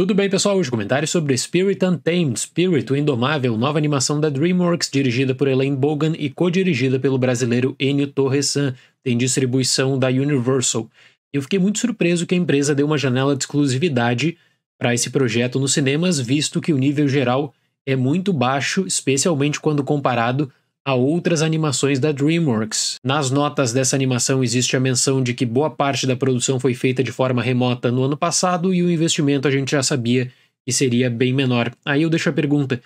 Tudo bem, pessoal? Os comentários sobre Spirit Untamed, Spirit, o Indomável, nova animação da DreamWorks, dirigida por Elaine Bogan e co-dirigida pelo brasileiro Enio Torresan, tem distribuição da Universal. Eu fiquei muito surpreso que a empresa deu uma janela de exclusividade para esse projeto nos cinemas, visto que o nível geral é muito baixo, especialmente quando comparado a outras animações da DreamWorks. Nas notas dessa animação existe a menção de que boa parte da produção foi feita de forma remota no ano passado e o investimento a gente já sabia que seria bem menor. Aí eu deixo a pergunta: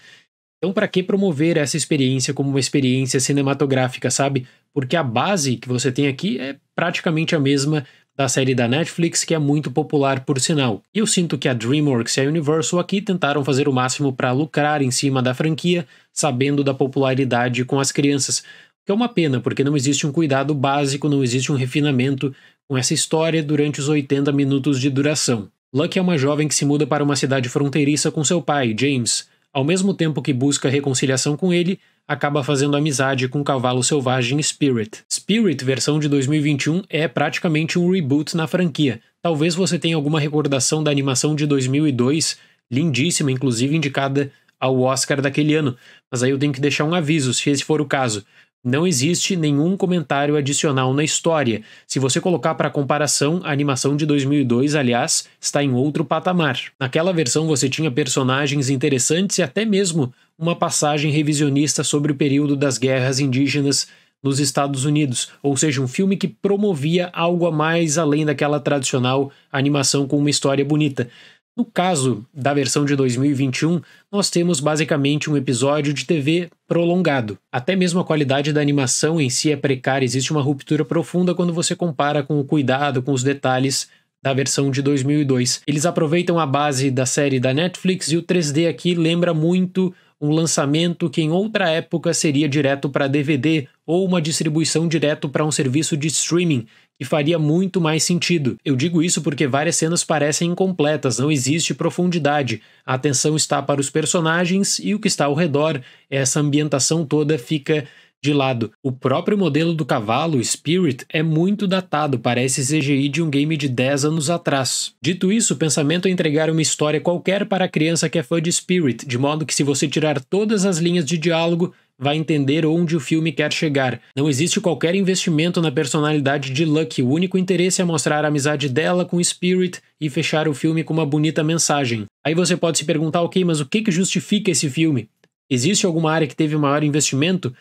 então, para que promover essa experiência como uma experiência cinematográfica, sabe? Porque a base que você tem aqui é praticamente a mesma da série da Netflix, que é muito popular por sinal. E eu sinto que a DreamWorks e a Universal aqui tentaram fazer o máximo para lucrar em cima da franquia, sabendo da popularidade com as crianças. O que é uma pena, porque não existe um cuidado básico, não existe um refinamento com essa história durante os 80 minutos de duração. Luck é uma jovem que se muda para uma cidade fronteiriça com seu pai, James. Ao mesmo tempo que busca reconciliação com ele, acaba fazendo amizade com o cavalo selvagem Spirit. Spirit, versão de 2021, é praticamente um reboot na franquia. Talvez você tenha alguma recordação da animação de 2002, lindíssima, inclusive indicada ao Oscar daquele ano. Mas aí eu tenho que deixar um aviso, se esse for o caso. Não existe nenhum comentário adicional na história. Se você colocar para comparação, a animação de 2002, aliás, está em outro patamar. Naquela versão você tinha personagens interessantes e até mesmo uma passagem revisionista sobre o período das guerras indígenas nos Estados Unidos, ou seja, um filme que promovia algo a mais além daquela tradicional animação com uma história bonita. No caso da versão de 2021, nós temos basicamente um episódio de TV prolongado. Até mesmo a qualidade da animação em si é precária, existe uma ruptura profunda quando você compara com o cuidado, com os detalhes da versão de 2002. Eles aproveitam a base da série da Netflix e o 3D aqui lembra muito um lançamento que em outra época seria direto para DVD ou uma distribuição direto para um serviço de streaming, que faria muito mais sentido. Eu digo isso porque várias cenas parecem incompletas, não existe profundidade. A atenção está para os personagens e o que está ao redor. Essa ambientação toda fica de lado. O próprio modelo do cavalo, Spirit, é muito datado, parece CGI de um game de 10 anos atrás. Dito isso, o pensamento é entregar uma história qualquer para a criança que é fã de Spirit, de modo que se você tirar todas as linhas de diálogo, vai entender onde o filme quer chegar. Não existe qualquer investimento na personalidade de Lucky, o único interesse é mostrar a amizade dela com Spirit e fechar o filme com uma bonita mensagem. Aí você pode se perguntar, ok, mas o que, que justifica esse filme? Existe alguma área que teve maior investimento?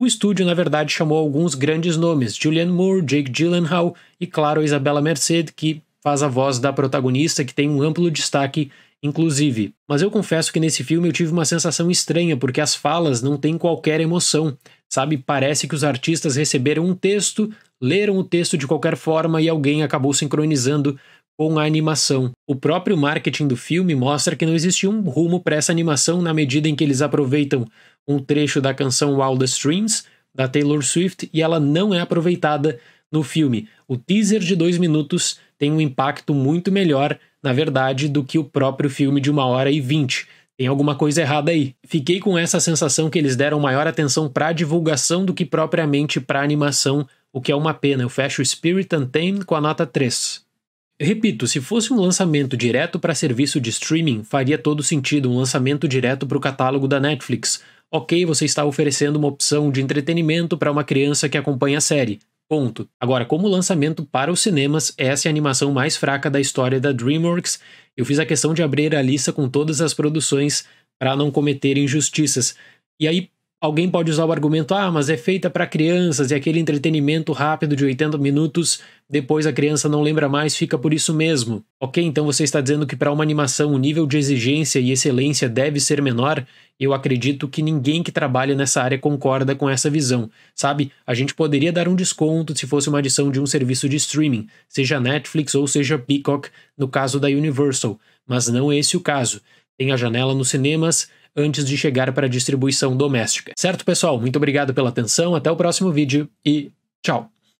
O estúdio, na verdade, chamou alguns grandes nomes: Julianne Moore, Jake Gyllenhaal e, claro, Isabella Merced, que faz a voz da protagonista, que tem um amplo destaque, inclusive. Mas eu confesso que nesse filme eu tive uma sensação estranha, porque as falas não têm qualquer emoção, sabe? Parece que os artistas receberam um texto, leram o texto de qualquer forma e alguém acabou sincronizando com a animação. O próprio marketing do filme mostra que não existia um rumo para essa animação na medida em que eles aproveitam um trecho da canção All Strings, da Taylor Swift, e ela não é aproveitada no filme. O teaser de dois minutos tem um impacto muito melhor, na verdade, do que o próprio filme de uma hora e vinte. Tem alguma coisa errada aí. Fiquei com essa sensação que eles deram maior atenção para divulgação do que propriamente para animação, o que é uma pena. Eu fecho Spirit Untamed com a nota 3. repito, se fosse um lançamento direto para serviço de streaming, faria todo sentido um lançamento direto para o catálogo da Netflix, ok, você está oferecendo uma opção de entretenimento para uma criança que acompanha a série. Ponto. Agora, como lançamento para os cinemas, essa é a animação mais fraca da história da DreamWorks. Eu fiz a questão de abrir a lista com todas as produções para não cometer injustiças. E aí, Alguém pode usar o argumento, ah, mas é feita para crianças e aquele entretenimento rápido de 80 minutos, depois a criança não lembra mais, fica por isso mesmo. Ok, então você está dizendo que para uma animação o nível de exigência e excelência deve ser menor? Eu acredito que ninguém que trabalha nessa área concorda com essa visão, sabe? A gente poderia dar um desconto se fosse uma adição de um serviço de streaming, seja Netflix ou seja Peacock, no caso da Universal, mas não é esse o caso. Tem a janela nos cinemas, antes de chegar para a distribuição doméstica. Certo, pessoal? Muito obrigado pela atenção, até o próximo vídeo e tchau!